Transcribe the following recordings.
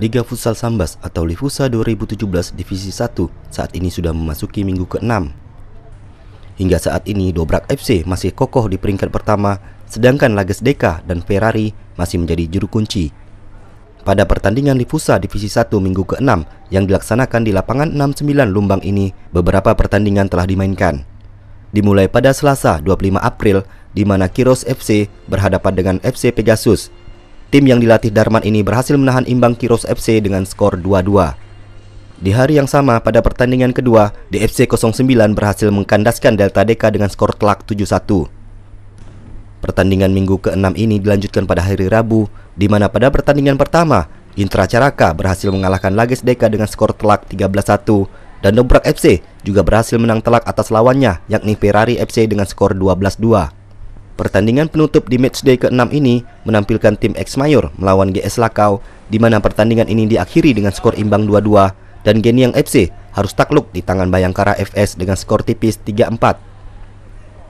Liga Futsal Sambas atau Lifusa 2017 Divisi 1 saat ini sudah memasuki minggu ke-6. Hingga saat ini Dobrak FC masih kokoh di peringkat pertama, sedangkan Lages Deka dan Ferrari masih menjadi juru kunci. Pada pertandingan Lifusa Divisi 1 minggu ke-6 yang dilaksanakan di lapangan 69 Lumbang ini, beberapa pertandingan telah dimainkan. Dimulai pada Selasa 25 April, di mana Kiros FC berhadapan dengan FC Pegasus Tim yang dilatih Darman ini berhasil menahan imbang Kiros FC dengan skor 2-2. Di hari yang sama pada pertandingan kedua, DFC 09 berhasil mengkandaskan Delta Deka dengan skor telak 7-1. Pertandingan minggu ke-6 ini dilanjutkan pada hari Rabu, di mana pada pertandingan pertama, Intra Caraka berhasil mengalahkan Lages Deka dengan skor telak 13-1 dan Dobrak FC juga berhasil menang telak atas lawannya yakni Ferrari FC dengan skor 12-2. Pertandingan penutup di matchday ke-6 ini menampilkan tim X Mayor melawan GS Lakau di mana pertandingan ini diakhiri dengan skor imbang 2-2 dan Geniang FC harus takluk di tangan Bayangkara FS dengan skor tipis 3-4.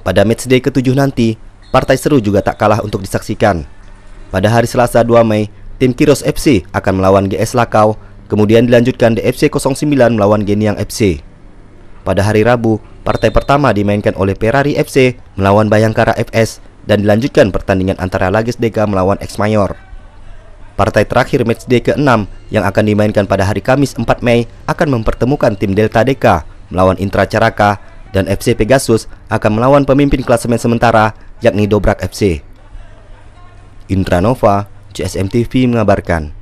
Pada matchday ke-7 nanti, partai seru juga tak kalah untuk disaksikan. Pada hari Selasa 2 Mei, tim Kiros FC akan melawan GS Lakau, kemudian dilanjutkan DFC 09 melawan Geniang FC. Pada hari Rabu, partai pertama dimainkan oleh Ferrari FC melawan Bayangkara FS dan dilanjutkan pertandingan antara Lagis Deka melawan Ex Mayor. Partai terakhir matchday ke-6 yang akan dimainkan pada hari Kamis 4 Mei akan mempertemukan tim Delta Deka melawan Intra Caraka dan FC Pegasus akan melawan pemimpin klasemen sementara yakni Dobrak FC. Indranova, CSM TV mengabarkan.